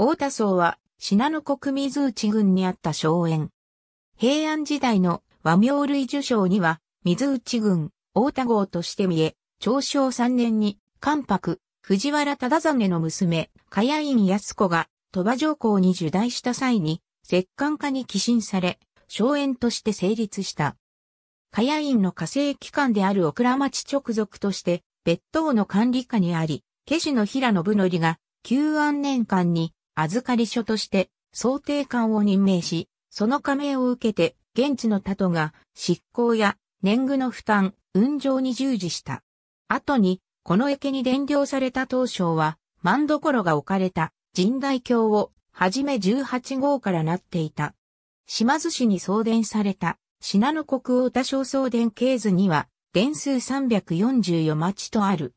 大田荘は、信濃国水内郡にあった荘園。平安時代の和名類受賞には、水内郡、大田郷として見え、長正3年に、関白、藤原忠実の娘、加谷院康子が、鳥羽上皇に受代した際に、摂関家に寄進され、荘園として成立した。やい院の家政機関である小倉町直属として、別当の管理下にあり、家主の平信則が、旧安年間に預かり所として想定官を任命し、その加盟を受けて現地の他都が執行や年貢の負担、運上に従事した。後に、この駅に伝領された当初は、万所が置かれた神代橋をはじめ18号からなっていた。島津市に送電された信濃国王多少送電系図には、電数344町とある。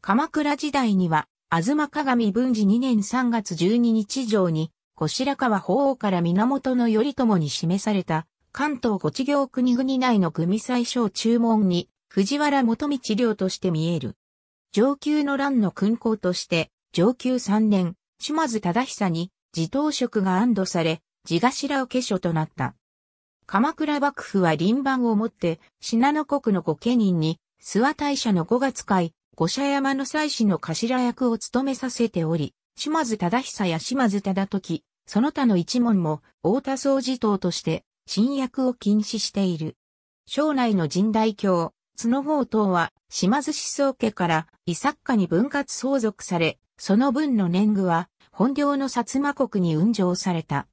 鎌倉時代には、東鏡文治2年3月12日上に、後白河法皇から源頼朝に示された、関東五地行国々内の組最小注文に、藤原元道領として見える。上級の乱の勲功として、上級3年、島津忠久に、自頭職が安堵され、地頭を化粧となった。鎌倉幕府は臨番をもって、信濃国の御家人に、諏訪大社の五月会、五社山の祭祀の頭役を務めさせており、島津忠久や島津忠時、その他の一門も、大田総寺党として、新役を禁止している。省内の神代教、角郷党は、島津思想家から、伊作家に分割相続され、その分の年貢は、本領の薩摩国に運上された。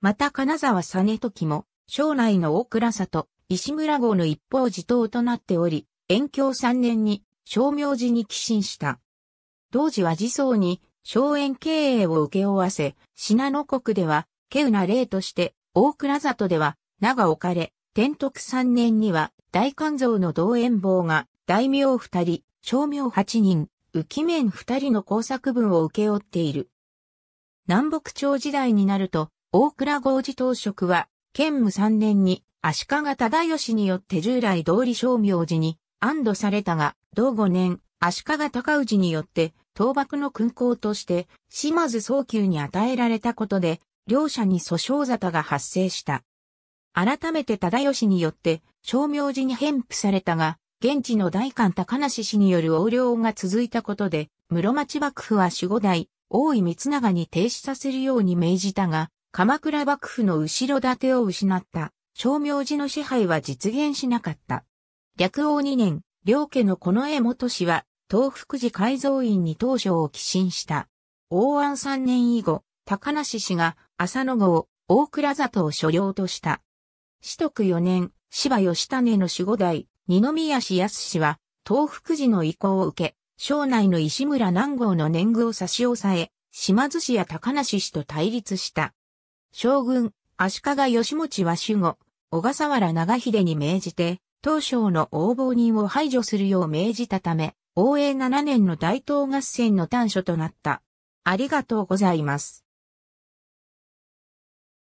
また金沢実時も、省内の大倉里、石村郷の一方寺党となっており、延享3年に商名寺に寄進した。当時は寺宗に荘園経営を受け負わせ、信濃国では、稀有な例として、大倉里では、名が置かれ、天徳三年には、大肝臓の同縁坊が、大名二人、商名八人、浮面二人の工作分を受け負っている。南北朝時代になると、大倉豪寺当職は、兼武三年に、足利忠義によって従来通り商名寺に安堵されたが、同5年、足利尊氏によって、倒幕の勲功として、島津早急に与えられたことで、両者に訴訟沙汰が発生した。改めて忠義によって、小名寺に返付されたが、現地の大官高梨氏による横領が続いたことで、室町幕府は守護代、大井三長に停止させるように命じたが、鎌倉幕府の後ろ盾を失った、小名寺の支配は実現しなかった。略王2年、両家の近衛元氏は、東福寺改造院に当初を寄進した。王安3年以後、高梨氏が浅野郷、大倉里を所領とした。四徳4年、芝義種の守護代、二宮氏康氏は、東福寺の意向を受け、省内の石村南郷の年貢を差し押さえ、島津氏や高梨氏と対立した。将軍、足利義持は守護、小笠原長秀に命じて、当省の応募人を排除するよう命じたため、応援7年の大東合戦の端緒となった。ありがとうございます。